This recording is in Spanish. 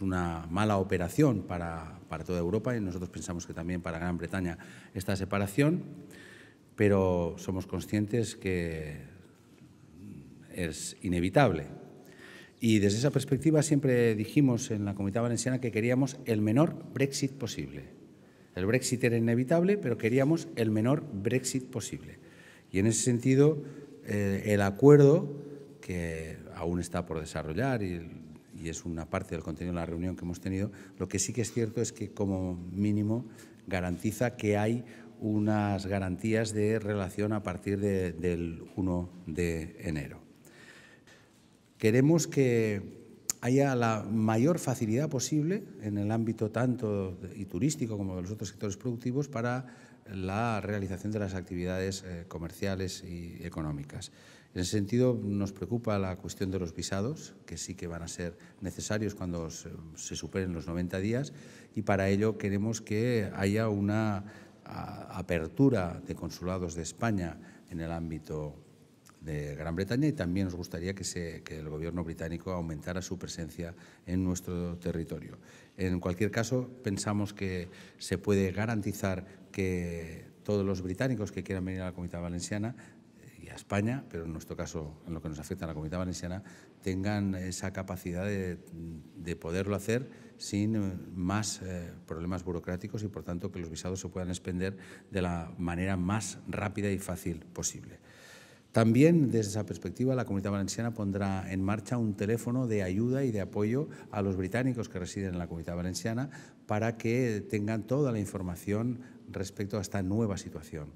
una mala operación para, toda Europa y nosotros pensamos que también para Gran Bretaña esta separación, pero somos conscientes que es inevitable. Y desde esa perspectiva siempre dijimos en la Comunidad Valenciana que queríamos el menor Brexit posible. El Brexit era inevitable, pero queríamos el menor Brexit posible. Y en ese sentido, eh, el acuerdo, que aún está por desarrollar y y es una parte del contenido de la reunión que hemos tenido, lo que sí que es cierto es que como mínimo garantiza que hay unas garantías de relación a partir del 1 de enero. Queremos que haya la mayor facilidad posible en el ámbito tanto y turístico como de los otros sectores productivos para la realización de las actividades eh, comerciales y económicas. En ese sentido, nos preocupa la cuestión de los visados, que sí que van a ser necesarios cuando se superen los 90 días, y para ello queremos que haya una apertura de consulados de España en el ámbito de Gran Bretaña y también nos gustaría que, el gobierno británico aumentara su presencia en nuestro territorio. En cualquier caso, pensamos que se puede garantizar que todos los británicos que quieran venir a la Comunidad Valenciana eh, y a España, pero en nuestro caso, en lo que nos afecta a la Comunidad Valenciana, tengan esa capacidad de, poderlo hacer sin eh, más eh, problemas burocráticos y, por tanto, que los visados se puedan expender de la manera más rápida y fácil posible. También desde esa perspectiva la comunidad valenciana pondrá en marcha un teléfono de ayuda y de apoyo a los británicos que residen en la comunidad valenciana para que tengan toda la información respecto a esta nueva situación.